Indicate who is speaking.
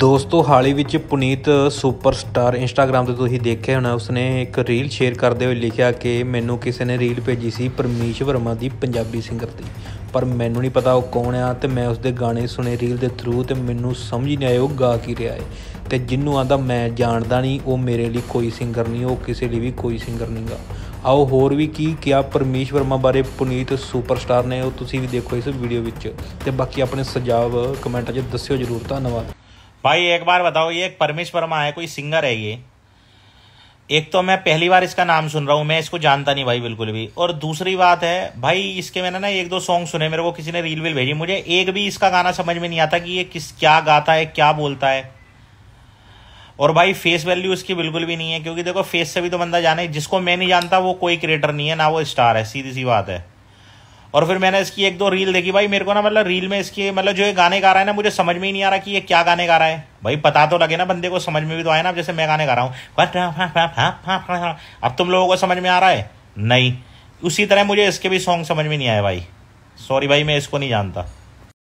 Speaker 1: ਦੋਸਤੋ ਹਾਲੀ ਵਿੱਚ ਪੁਨੀਤ ਸੁਪਰਸਟਾਰ ਇੰਸਟਾਗ੍ਰam ਤੇ ਤੁਸੀਂ ਦੇਖਿਆ ਹੋਣਾ ਉਸਨੇ ਇੱਕ ਰੀਲ ਸ਼ੇਅਰ ਕਰਦੇ ਹੋਏ ਲਿਖਿਆ ਕਿ ਮੈਨੂੰ ਕਿਸੇ ਨੇ ਰੀਲ ਭੇਜੀ ਸੀ ਪਰਮੇਸ਼ ਵਰਮਾ ਦੀ ਪੰਜਾਬੀ ਸਿੰਗਰ ਦੀ ਪਰ ਮੈਨੂੰ ਨਹੀਂ ਪਤਾ ਉਹ ਕੌਣ ਆ ਤੇ ਮੈਂ ਉਸਦੇ ਗਾਣੇ ਸੁਨੇ ਰੀਲ ਦੇ ਥਰੂ ਤੇ ਮੈਨੂੰ ਸਮਝ ਨਹੀਂ ਆਇਆ ਉਹ ਗਾ ਕੀ ਰਿਹਾ ਹੈ ਤੇ ਜਿੰਨੂੰ ਆਂਦਾ ਮੈਂ ਜਾਣਦਾ ਨਹੀਂ ਉਹ ਮੇਰੇ ਲਈ ਕੋਈ ਸਿੰਗਰ ਨਹੀਂ ਉਹ ਕਿਸੇ ਲਈ ਵੀ ਕੋਈ ਸਿੰਗਰ ਨਹੀਂਗਾ ਆਓ ਹੋਰ ਵੀ ਕੀ ਕਿਹਾ ਪਰਮੇਸ਼ ਵਰਮਾ ਬਾਰੇ ਪੁਨੀਤ ਸੁਪਰਸਟਾਰ ਨੇ ਉਹ ਤੁਸੀਂ ਵੀ ਦੇਖੋ ਇਸ ਵੀਡੀਓ ਵਿੱਚ ਤੇ ਬਾਕੀ ਆਪਣੇ ਸੁਝਾਅ ਕਮੈਂਟਾਂ 'ਚ ਦੱਸਿਓ ਜ਼ਰੂਰ ਧੰਨਵਾਦ
Speaker 2: भाई एक बार बताओ ये एक परमेश वर्मा है कोई सिंगर है ये एक तो मैं पहली बार इसका नाम सुन रहा हूं मैं इसको जानता नहीं भाई बिल्कुल भी और दूसरी बात है भाई इसके मैंने ना एक दो सॉन्ग सुने मेरे को किसी ने रील वील भेजी मुझे एक भी इसका गाना समझ में नहीं आता कि ये किस क्या गाता है क्या बोलता है और भाई फेस वैल्यू इसकी बिल्कुल भी नहीं है क्योंकि देखो फेस से भी तो बंदा जाने जिसको मैं नहीं जानता वो कोई क्रिएटर नहीं है ना वो स्टार है सीधी सी बात है और फिर मैंने इसकी एक दो रील देखी भाई मेरे को ना मतलब रील में इसके मतलब जो ये गाने गा रहा है ना मुझे समझ में ही नहीं आ रहा कि ये क्या गाने गा रहा है भाई पता तो लगे ना बंदे को समझ में भी तो आए ना जैसे मैं गाने गा रहा हूँ अब तुम लोगों को समझ में आ रहा है नहीं उसी तरह मुझे इसके भी सॉन्ग समझ में नहीं आए भाई सॉरी भाई मैं इसको नहीं जानता